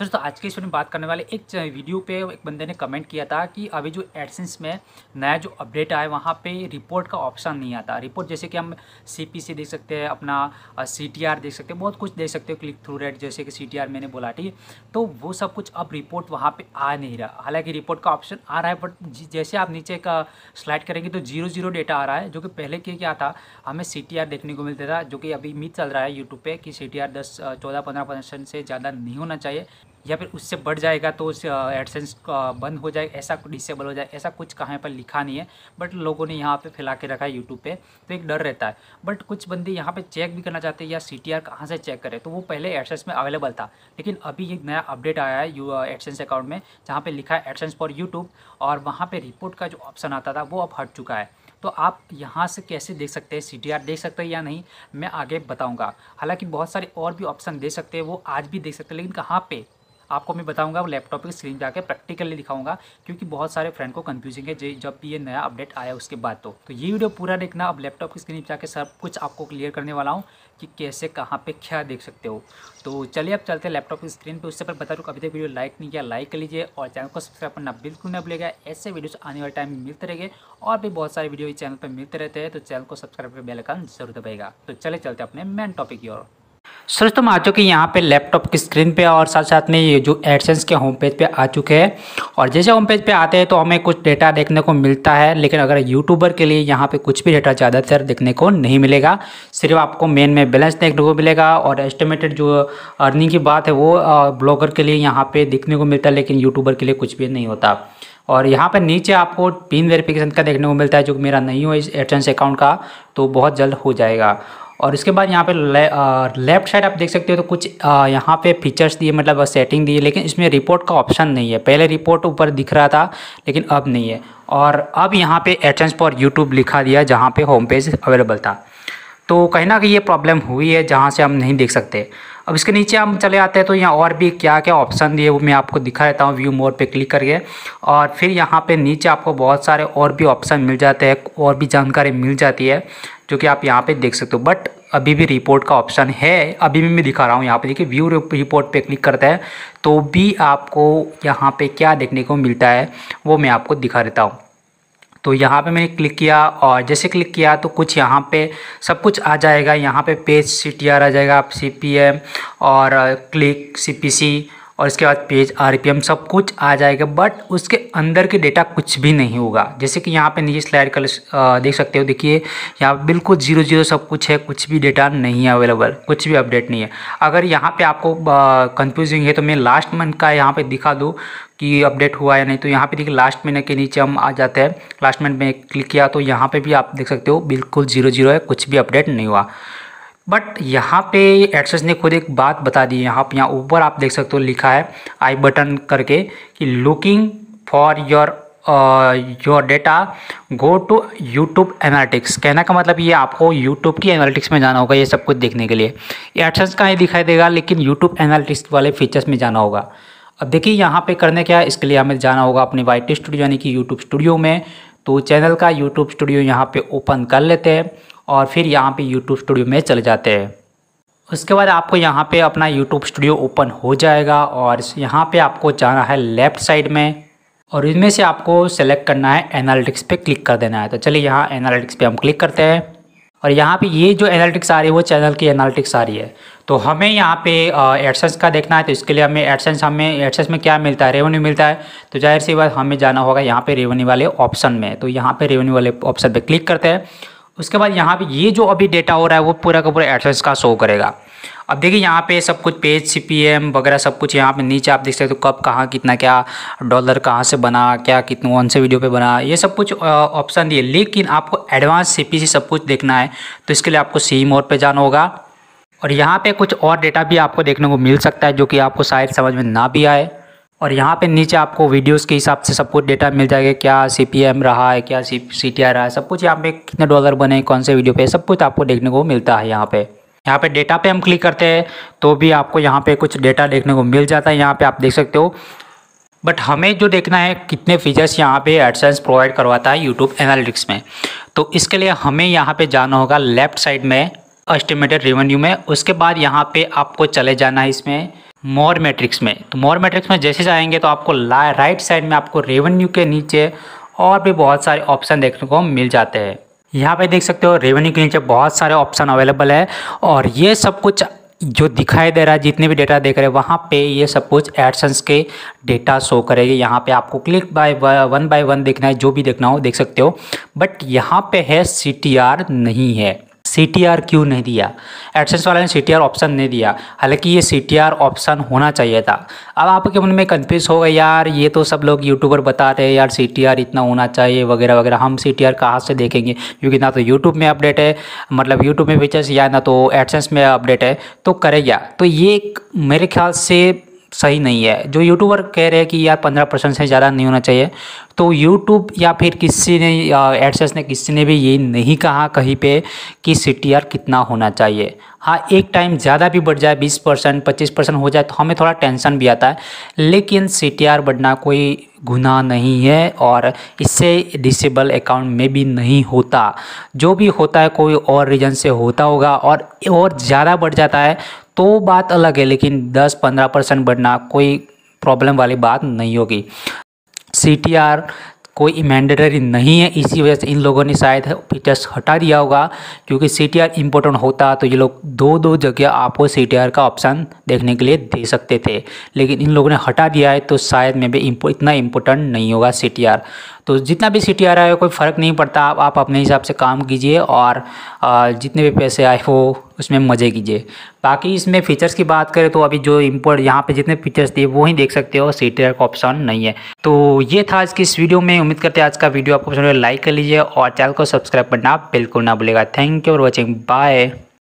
sir तो आज के इस में बात करने वाले एक वीडियो पे एक बंदे ने कमेंट किया था कि अभी जो एडसेंस में नया जो अपडेट आया वहाँ पे रिपोर्ट का ऑप्शन नहीं आता रिपोर्ट जैसे कि हम सीपीसी देख सकते हैं अपना सीटीआर देख सकते हैं बहुत कुछ देख सकते हो क्लिक थ्रू रेट जैसे कि आर मैंने बोला ठीक तो वो सब कुछ अब रिपोर्ट वहाँ पर आ नहीं रहा हालाँकि रिपोर्ट का ऑप्शन आ रहा है बट जैसे आप नीचे का स्लाइड करेंगे तो जीरो जीरो डेटा आ रहा है जो कि पहले के क्या था हमें सी देखने को मिलता था जो कि अभी मीत चल रहा है यूट्यूब पर कि सी टी आर दस चौदह पंद्रह परसेंट से ज़्यादा नहीं होना चाहिए या फिर उससे बढ़ जाएगा तो उस एडसेंस बंद हो जाए ऐसा डिसेबल हो जाए ऐसा कुछ कहाँ पर लिखा नहीं है बट लोगों ने यहाँ पे फैला के रखा है यूट्यूब पे तो एक डर रहता है बट कुछ बंदे यहाँ पे चेक भी करना चाहते हैं या सी टी आर कहाँ से चेक करें तो वो पहले एडसेंस में अवेलेबल था लेकिन अभी एक नया अपडेट आया है यू एडसेंस अकाउंट में जहाँ पर लिखा है एडसेंस फॉर यूट्यूब और वहाँ पर रिपोर्ट का जो ऑप्शन आता था वो अब हट चुका है तो आप यहाँ से कैसे देख सकते हैं सी देख सकते हैं या नहीं मैं आगे बताऊँगा हालाँकि बहुत सारे और भी ऑप्शन दे सकते हैं वो आज भी देख सकते हैं लेकिन कहाँ पर आपको मैं बताऊँगा लैपटॉप की स्क्रीन पर आकर प्रैक्टिकली दिखाऊंगा क्योंकि बहुत सारे फ्रेंड को कन्फ्यूजिंग है जब ये नया अपडेट आया उसके बाद तो, तो ये वीडियो पूरा देखना अब लैपटॉप की स्क्रीन पर आकर सब कुछ आपको क्लियर करने वाला हूँ कि कैसे कहाँ पे क्या देख सकते हो तो चलिए अब चलते हैं लैपटॉप की स्क्रीन पे उससे पर बता दूँ अभी तक वीडियो लाइक नहीं किया लाइक कर लीजिए और चैनल को सब्सक्राइब करना बिल्कुल ना भूलेगा ऐसे वीडियोस आने वाले टाइम में मिलते रहेंगे और भी बहुत सारे वीडियो इस चैनल पर मिलते रहते हैं तो चैनल को सब्सक्राइब कर बेलकान जरूर दबेगा तो चले चलते अपने मेन टॉपिक की ओर सर तुम आ चुके यहाँ पे लैपटॉप की स्क्रीन पे और साथ साथ में ये जो एडसेंस के होम पेज पे आ चुके हैं और जैसे होम पेज पे आते हैं तो हमें कुछ डेटा देखने को मिलता है लेकिन अगर यूट्यूबर के लिए यहाँ पे कुछ भी डेटा ज़्यादातर देखने को नहीं मिलेगा सिर्फ आपको मेन में बैलेंस देखने को मिलेगा और एस्टिमेटेड जो अर्निंग की बात है वो ब्लॉगर के लिए यहाँ पर देखने को मिलता है लेकिन यूट्यूबर के लिए कुछ भी नहीं होता और यहाँ पर नीचे आपको पिन वेरिफिकेशन का देखने को मिलता है जो मेरा नहीं हो इस एडसेंस अकाउंट का तो बहुत जल्द हो जाएगा और इसके बाद यहाँ पे ले, आ, लेफ्ट साइड आप देख सकते हो तो कुछ आ, यहाँ पे फीचर्स दिए मतलब सेटिंग दिए लेकिन इसमें रिपोर्ट का ऑप्शन नहीं है पहले रिपोर्ट ऊपर दिख रहा था लेकिन अब नहीं है और अब यहाँ पे एडसेंस फॉर यूट्यूब लिखा दिया जहाँ पे होम पेज अवेलेबल था तो कहीं ना कहीं ये प्रॉब्लम हुई है जहाँ से हम नहीं देख सकते अब इसके नीचे हम चले आते हैं तो यहाँ और भी क्या क्या ऑप्शन दिए वो मैं आपको दिखा देता हूँ व्यू मोड पे क्लिक करके और फिर यहाँ पे नीचे आपको बहुत सारे और भी ऑप्शन मिल जाते हैं और भी जानकारी मिल जाती है जो कि आप यहाँ पे देख सकते हो बट अभी भी रिपोर्ट का ऑप्शन है अभी भी मैं दिखा रहा हूँ यहाँ पे देखिए व्यू रिपोर्ट पे क्लिक करता है तो भी आपको यहाँ पे क्या देखने को मिलता है वो मैं आपको दिखा देता हूँ तो यहाँ पे मैंने क्लिक किया और जैसे क्लिक किया तो कुछ यहाँ पे सब कुछ आ जाएगा यहाँ पे पेज सी टी आ जाएगा आप सी और क्लिक सी और इसके बाद पेज आर सब कुछ आ जाएगा बट उसके अंदर के डेटा कुछ भी नहीं होगा जैसे कि यहाँ पे नीचे स्लाइड कर देख सकते हो देखिए यहाँ बिल्कुल जीरो जीरो सब कुछ है कुछ भी डेटा नहीं है अवेलेबल कुछ भी अपडेट नहीं है अगर यहाँ पे आपको कंफ्यूजिंग है तो मैं लास्ट मंथ का यहाँ पे दिखा दूँ कि अपडेट हुआ या नहीं तो यहाँ पे देखिए लास्ट महीने के नीचे हम आ जाते हैं लास्ट मंथ में क्लिक किया तो यहाँ पर भी आप देख सकते हो बिल्कुल जीरो जीरो है कुछ भी अपडेट नहीं हुआ बट यहाँ पे एडसेस ने खुद एक बात बता दी यहाँ पर यहाँ ऊपर आप देख सकते हो लिखा है आई बटन करके कि looking for your your data go to YouTube analytics कहने का मतलब ये आपको यूट्यूब की एनालिटिक्स में जाना होगा ये सब कुछ देखने के लिए एडसेंस का ही दिखाई देगा लेकिन यूट्यूब एनालिटिक्स वाले फीचर्स में जाना होगा अब देखिए यहाँ पे करने क्या है इसके लिए हमें जाना होगा अपने वाई टी स्टूडियो यानी कि यूट्यूब स्टूडियो में तो चैनल का यूट्यूब स्टूडियो यहाँ पर ओपन कर लेते हैं और फिर यहाँ पर यूट्यूब स्टूडियो में चले जाते हैं उसके बाद आपको यहाँ पे अपना यूट्यूब स्टूडियो ओपन हो जाएगा और यहाँ पे आपको जाना है लेफ़्ट साइड में और इनमें से आपको सेलेक्ट करना है एनालिटिक्स पे क्लिक कर देना है तो चलिए यहाँ एनालिटिक्स पे हम क्लिक करते हैं और यहाँ पे ये जो एनालिटिक्स आ रही है वो चैनल की एनालिटिक्स आ रही है तो हमें यहाँ पे एडसेंस का देखना है तो इसके लिए हमें एडसेंस हमें एडसेंस में क्या मिलता है रेवेन्यू मिलता है तो जाहिर सी बात हमें जाना होगा यहाँ पर रेवेन्यू वाले ऑप्शन में तो यहाँ पर रेवेन्यू वाले ऑप्शन पर क्लिक करते हैं उसके बाद यहाँ पर ये जो अभी डेटा हो रहा है वो पूरा का पूरा एडसेंस का शो करेगा अब देखिए यहाँ पे सब कुछ पेज सी पी एम वगैरह सब कुछ यहाँ पे नीचे आप देख सकते हो कब कहाँ कितना क्या डॉलर कहाँ से बना क्या कितने कौन से वीडियो पे बना ये सब कुछ ऑप्शन दिए लेकिन आपको एडवांस सी पी सब कुछ देखना है तो इसके लिए आपको सी मोड पर जाना होगा और यहाँ पे कुछ और डेटा भी आपको देखने को मिल सकता है जो कि आपको शायद समझ में ना भी आए और यहाँ पे नीचे आपको वीडियोस के हिसाब से सब कुछ डेटा मिल जाएगा क्या सी रहा है क्या सी रहा है सब कुछ यहाँ पे कितने डॉलर बने कौन से वीडियो पे सब कुछ आपको देखने को मिलता है यहाँ पे यहाँ पे डेटा पे हम क्लिक करते हैं तो भी आपको यहाँ पे कुछ डेटा देखने को मिल जाता है यहाँ पे आप देख सकते हो बट हमें जो देखना है कितने फीचर्स यहाँ पे एडसेंस प्रोवाइड करवाता है यूट्यूब एनालिटिक्स में तो इसके लिए हमें यहाँ पे जाना होगा लेफ्ट साइड में एस्टिमेटेड रेवेन्यू में उसके बाद यहाँ पे आपको चले जाना है इसमें मोर मैट्रिक्स में तो मोर मैट्रिक्स में जैसे जाएंगे तो आपको राइट साइड में आपको रेवेन्यू के नीचे और भी बहुत सारे ऑप्शन देखने को मिल जाते हैं यहाँ पे देख सकते हो रेवेन्यू के नीचे बहुत सारे ऑप्शन अवेलेबल है और ये सब कुछ जो दिखाई दे रहा है जितने भी डेटा देख रहे हैं वहाँ पे ये सब कुछ एडसन्स के डेटा शो करेगी यहाँ पे आपको click by one by one देखना है जो भी देखना हो देख सकते हो बट यहाँ पे है सी नहीं है सी क्यों नहीं दिया एडसेंस वाला ने सी ऑप्शन नहीं दिया हालांकि ये सी ऑप्शन होना चाहिए था अब आपके मन में कन्फ्यूज हो गया यार ये तो सब लोग यूट्यूबर बता रहे हैं यार सी इतना होना चाहिए वगैरह वगैरह हम सी टी कहाँ से देखेंगे क्योंकि ना तो यूट्यूब में अपडेट है मतलब यूट्यूब में फीचर्स या ना तो एडसेंस में अपडेट है तो करेगा तो ये मेरे ख्याल से सही नहीं है जो यूट्यूबर कह रहे हैं कि यार पंद्रह परसेंट से ज़्यादा नहीं होना चाहिए तो यूट्यूब या फिर किसी ने एडसेस ने किसी ने भी ये नहीं कहा कहीं पे कि सी कितना होना चाहिए हाँ एक टाइम ज़्यादा भी बढ़ जाए बीस परसेंट पच्चीस परसेंट हो जाए तो हमें थोड़ा टेंशन भी आता है लेकिन सी बढ़ना कोई गुना नहीं है और इससे डिसेबल अकाउंट में भी नहीं होता जो भी होता है कोई और रीज़न से होता होगा और और ज़्यादा बढ़ जाता है तो बात अलग है लेकिन 10-15 परसेंट बढ़ना कोई प्रॉब्लम वाली बात नहीं होगी सी कोई मैंडेटरी नहीं है इसी वजह से इन लोगों ने शायद फीचर्स हटा दिया होगा क्योंकि सी टी आर इंपॉर्टेंट होता तो ये लोग दो दो जगह आपको सी टी आर का ऑप्शन देखने के लिए दे सकते थे लेकिन इन लोगों ने हटा दिया है तो शायद में भी इतना इंपॉर्टेंट नहीं होगा सी टी आर तो जितना भी सी टी आर आए कोई फ़र्क नहीं पड़ता आप, आप अपने हिसाब से काम कीजिए और जितने भी पैसे आए वो उसमें मज़े कीजिए बाकी इसमें फ़ीचर्स की बात करें तो अभी जो इम्पोर्ट यहाँ पे जितने फीचर्स थे वो ही देख सकते हो सी टी का ऑप्शन नहीं है तो ये था आज की इस वीडियो में उम्मीद करते हैं आज का वीडियो आपको पसंद लाइक कर लीजिए और चैनल को सब्सक्राइब करना बिल्कुल ना भूलेगा thank you for watching bye